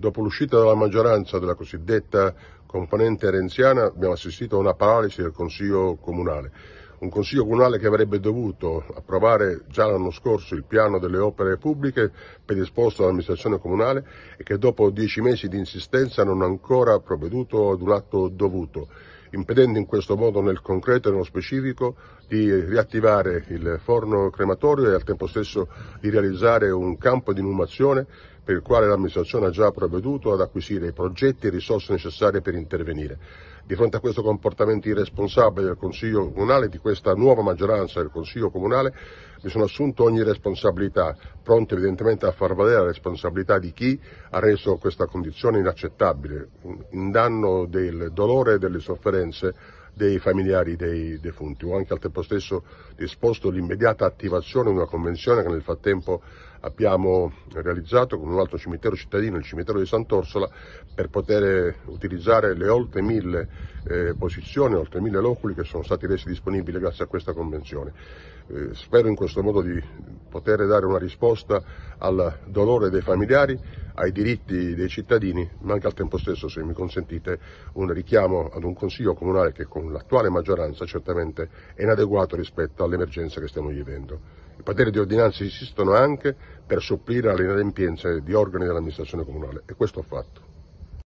Dopo l'uscita dalla maggioranza della cosiddetta componente renziana abbiamo assistito a una paralisi del Consiglio Comunale. Un Consiglio Comunale che avrebbe dovuto approvare già l'anno scorso il piano delle opere pubbliche predisposto dall'amministrazione comunale e che dopo dieci mesi di insistenza non ha ancora provveduto ad un atto dovuto impedendo in questo modo nel concreto e nello specifico di riattivare il forno crematorio e al tempo stesso di realizzare un campo di inumazione per il quale l'amministrazione ha già provveduto ad acquisire i progetti e risorse necessarie per intervenire. Di fronte a questo comportamento irresponsabile del Consiglio Comunale, di questa nuova maggioranza del Consiglio Comunale, mi sono assunto ogni responsabilità, pronto evidentemente a far valere la responsabilità di chi ha reso questa condizione inaccettabile, in danno del dolore e delle sofferenze dei familiari dei defunti. Ho anche al tempo stesso disposto l'immediata attivazione di una convenzione che nel frattempo abbiamo realizzato con un altro cimitero cittadino, il cimitero di Sant'Orsola, per poter utilizzare le oltre mille eh, posizioni, oltre mille loculi che sono stati resi disponibili grazie a questa convenzione. Eh, spero in questo modo di poter dare una risposta al dolore dei familiari, ai diritti dei cittadini, ma anche al tempo stesso, se mi consentite, un richiamo ad un Consiglio Comunale che con l'attuale maggioranza certamente è inadeguato rispetto all'emergenza che stiamo vivendo. I poteri di ordinanza esistono anche per supplire alle inadempienze di organi dell'amministrazione comunale e questo ho fatto.